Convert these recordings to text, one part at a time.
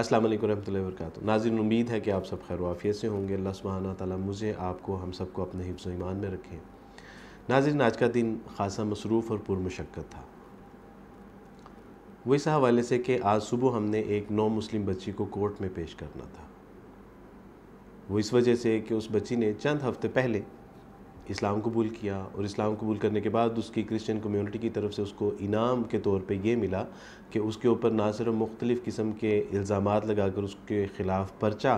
अस्सलाम वालेकुम रहमतुल्लाहि वरकatuह नाजिन उम्मीद है कि आप सब खैर वाफियत से होंगे अल्लाह सुबहाना ताला मुझे आपको हम सबको अपने हिफ्ज़ ईमान में रखें नाजिन आज का दिन खासा मसरूफ़ और पुरमशक्क़त था इस हवाले से कि आज सुबह हमने एक नौ मुस्लिम बच्ची को कोर्ट में पेश करना था वो इस वजह से कि उस बच्ची ने चंद हफ्ते पहले इस्लाम कबूल किया और इस्लाम कबूल करने के बाद उसकी क्रिश्चियन कम्युनिटी की तरफ से उसको इनाम के तौर पे ये मिला कि उसके ऊपर ना सिर्फ मुख्तलिफ़ किस्म के इल्ज़ाम लगा कर उसके ख़िलाफ़ पर्चा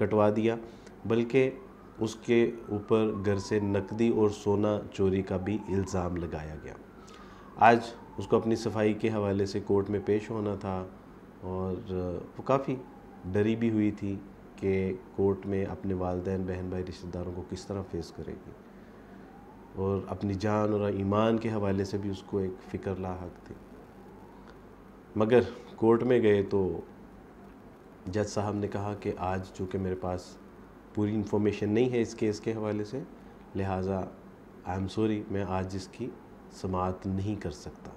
कटवा दिया बल्कि उसके ऊपर घर से नकदी और सोना चोरी का भी इल्ज़ाम लगाया गया आज उसको अपनी सफाई के हवाले से कोर्ट में पेश होना था और वो काफ़ी डरी भी हुई थी कि कोर्ट में अपने वालदेन बहन भाई रिश्तेदारों को किस तरह फेस करेगी और अपनी जान और ईमान के हवाले से भी उसको एक फ़िक्र लाक थी मगर कोर्ट में गए तो जज साहब ने कहा कि आज चूँकि मेरे पास पूरी इन्फॉर्मेशन नहीं है इस केस के हवाले से लिहाजा आई एम सॉरी मैं आज इसकी समात नहीं कर सकता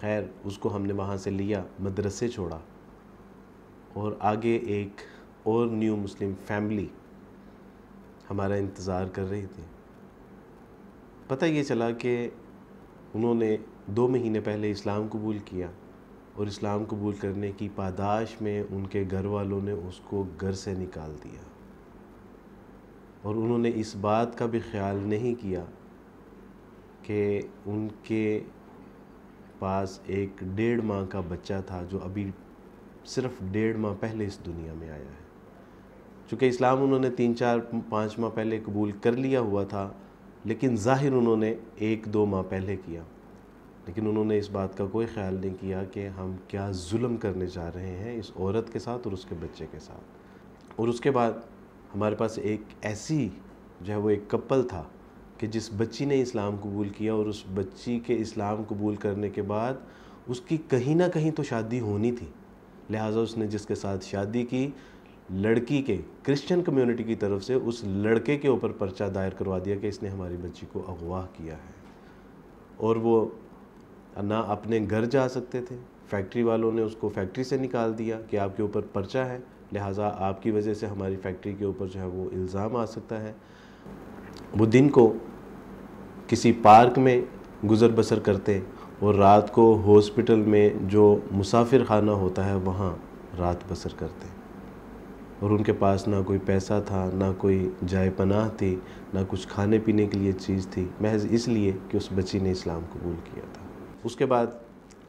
खैर उसको हमने वहाँ से लिया मदरसे छोड़ा और आगे एक और न्यू मुस्लिम फैमिली हमारा इंतज़ार कर रही थी पता ये चला कि उन्होंने दो महीने पहले इस्लाम कबूल किया और इस्लाम कबूल करने की पादाश में उनके घर वालों ने उसको घर से निकाल दिया और उन्होंने इस बात का भी ख्याल नहीं किया कि उनके पास एक डेढ़ माह का बच्चा था जो अभी सिर्फ डेढ़ माह पहले इस दुनिया में आया है चूँकि इस्लाम उन्होंने तीन चार पाँच माह पहले कबूल कर लिया हुआ था लेकिन ज़ाहिर उन्होंने एक दो माह पहले किया लेकिन उन्होंने इस बात का कोई ख्याल नहीं किया कि हम क्या जुल्म करने जा रहे हैं इस औरत के साथ और उसके बच्चे के साथ और उसके बाद हमारे पास एक ऐसी जो है वो एक कपल था कि जिस बच्ची ने इस्लाम कबूल किया और उस बच्ची के इस्लाम कबूल करने के बाद उसकी कहीं ना कहीं तो शादी होनी थी लिहाजा उसने जिसके साथ शादी की लड़की के क्रिश्चियन कम्युनिटी की तरफ से उस लड़के के ऊपर पर्चा दायर करवा दिया कि इसने हमारी बच्ची को अगवा किया है और वो ना अपने घर जा सकते थे फैक्ट्री वालों ने उसको फैक्ट्री से निकाल दिया कि आपके ऊपर पर्चा है लिहाजा आपकी वजह से हमारी फैक्ट्री के ऊपर जो है वो इल्ज़ाम आ सकता है वो दिन को किसी पार्क में गुज़र बसर करते और रात को हॉस्पिटल में जो मुसाफिर खाना होता है वहाँ रात बसर करते और उनके पास ना कोई पैसा था ना कोई जाय पनाह थी ना कुछ खाने पीने के लिए चीज़ थी महज इसलिए कि उस बच्ची ने इस्लाम कबूल किया था उसके बाद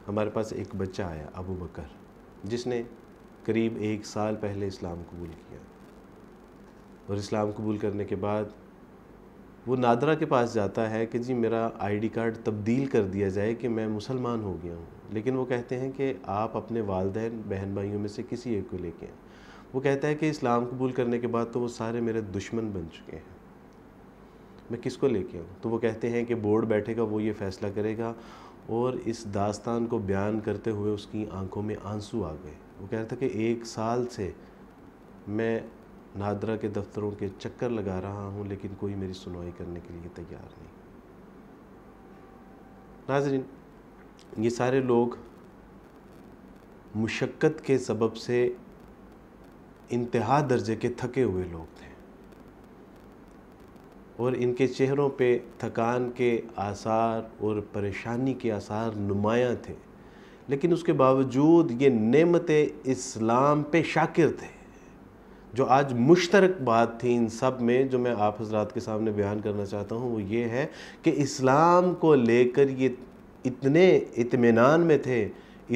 हमारे पास एक बच्चा आया अबू बकर जिसने करीब एक साल पहले इस्लाम कबूल किया और इस्लाम कबूल करने के बाद वो नादरा के पास जाता है कि जी मेरा आईडी कार्ड तब्दील कर दिया जाए कि मैं मुसलमान हो गया हूँ लेकिन वो कहते हैं कि आप अपने वालदेन बहन भाइयों में से किसी एक को लेके आए वो कहता है कि इस्लाम कबूल करने के बाद तो वो सारे मेरे दुश्मन बन चुके हैं मैं किसको लेके आऊँ तो वो कहते हैं कि बोर्ड बैठेगा वो ये फ़ैसला करेगा और इस दास्तान को बयान करते हुए उसकी आंखों में आंसू आ गए वो कह रहा था कि एक साल से मैं नादरा के दफ्तरों के चक्कर लगा रहा हूँ लेकिन कोई मेरी सुनवाई करने के लिए तैयार नहीं नाजरीन ये सारे लोग मुशक्क़त के सबब से इंतहा दर्जे के थके हुए लोग थे और इनके चेहरों पे थकान के आसार और परेशानी के आसार नुमायाँ थे लेकिन उसके बावजूद ये नेमत इस्लाम पे शाकिर थे जो आज मुश्तरक बात थी इन सब में जो मैं आप हजरात के सामने बयान करना चाहता हूँ वो ये है कि इस्लाम को लेकर ये इतने इतमान में थे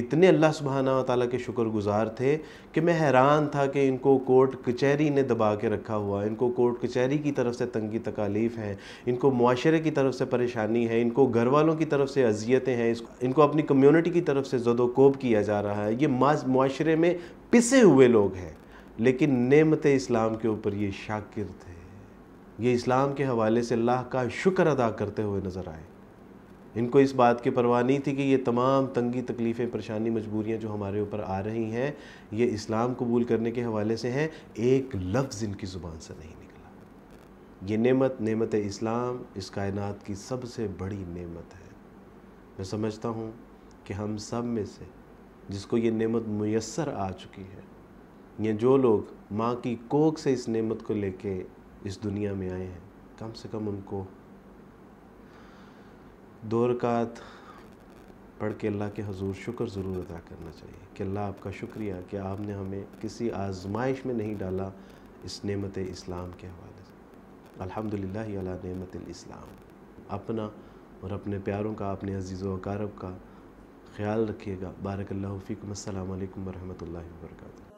इतने अल्लाह सुबहाना ताली के शुक्रगुजार थे कि मैं हैरान था कि इनको कोर्ट कचहरी ने दबा के रखा हुआ इनको कोर्ट कचहरी की तरफ से तंगी तकालीफ़ हैं इनको माशरे की तरफ से परेशानी है इनको घर वालों की तरफ से अजियतें हैं इनको अपनी कम्यूनिटी की तरफ से जदोकोब किया जा रहा है ये माशरे में पिसे हुए लोग हैं लेकिन नमत इस्लाम के ऊपर ये शाकिर थे ये इस्लाम के हवाले से अल्लाह का शुक्र अदा करते हुए नज़र आए इनको इस बात की परवाह नहीं थी कि ये तमाम तंगी तकलीफ़ें परेशानी मजबूरियाँ जो हमारे ऊपर आ रही हैं ये इस्लाम कबूल करने के हवाले से हैं एक लफ्ज़ इनकी ज़ुबान से नहीं निकला ये नेमत नेमत इस्लाम इस कायनात की सबसे बड़ी नेमत है मैं समझता हूँ कि हम सब में से जिसको ये नेमत मैसर आ चुकी है या जो लोग माँ की कोख से इस नेमत को लेके इस दुनिया में आए हैं कम से कम उनको दो रकात पढ़ के अल्लाह के हजूर शुक्र ज़रूर अदा करना चाहिए कि अल्लाह आपका शुक्रिया कि आपने हमें किसी आजमाइश में नहीं डाला इस नमत इस्लाम के हवाले से अलहमदिल्ला अला नमत इस्लाम अपना और अपने प्यारों का अपने अजीज़ वकारब का ख्याल रखिएगा बारक फ़ीकम अल्लाम वरहमल वर्का